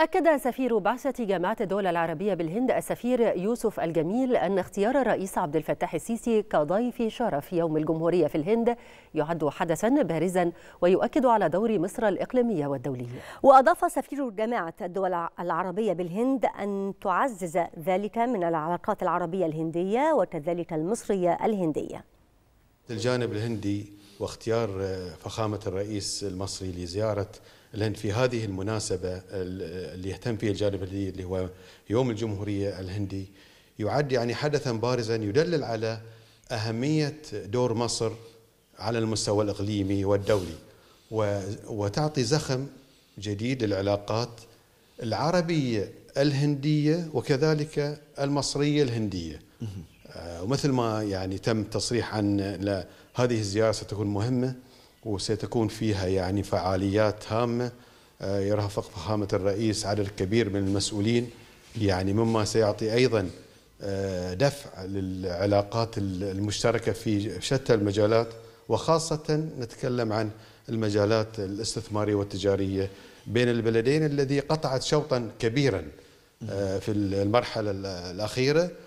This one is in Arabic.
أكد سفير بعثة جامعة الدول العربية بالهند السفير يوسف الجميل أن اختيار الرئيس عبد الفتاح السيسي كضيف شرف يوم الجمهورية في الهند يعد حدثا بارزا ويؤكد على دور مصر الإقليمية والدولية. وأضاف سفير جامعة الدول العربية بالهند أن تعزز ذلك من العلاقات العربية الهندية وكذلك المصرية الهندية. الجانب الهندي واختيار آه، فخامة الرئيس المصري لزيارة الهند في هذه المناسبة اللي يهتم فيها الجانب الهندي اللي هو يوم الجمهورية الهندي يعد يعني حدثا بارزا يدلل على أهمية دور مصر على المستوى الإقليمي والدولي وتعطي زخم جديد للعلاقات العربية الهندية وكذلك المصرية الهندية ومثل ما يعني تم تصريح عن هذه الزيارة ستكون مهمة وستكون فيها يعني فعاليات هامة آه، يرافق فخامة الرئيس عدد كبير من المسؤولين يعني مما سيعطي أيضا آه، دفع للعلاقات المشتركة في شتى المجالات وخاصة نتكلم عن المجالات الاستثمارية والتجارية بين البلدين الذي قطعت شوطا كبيرا آه، في المرحلة الأخيرة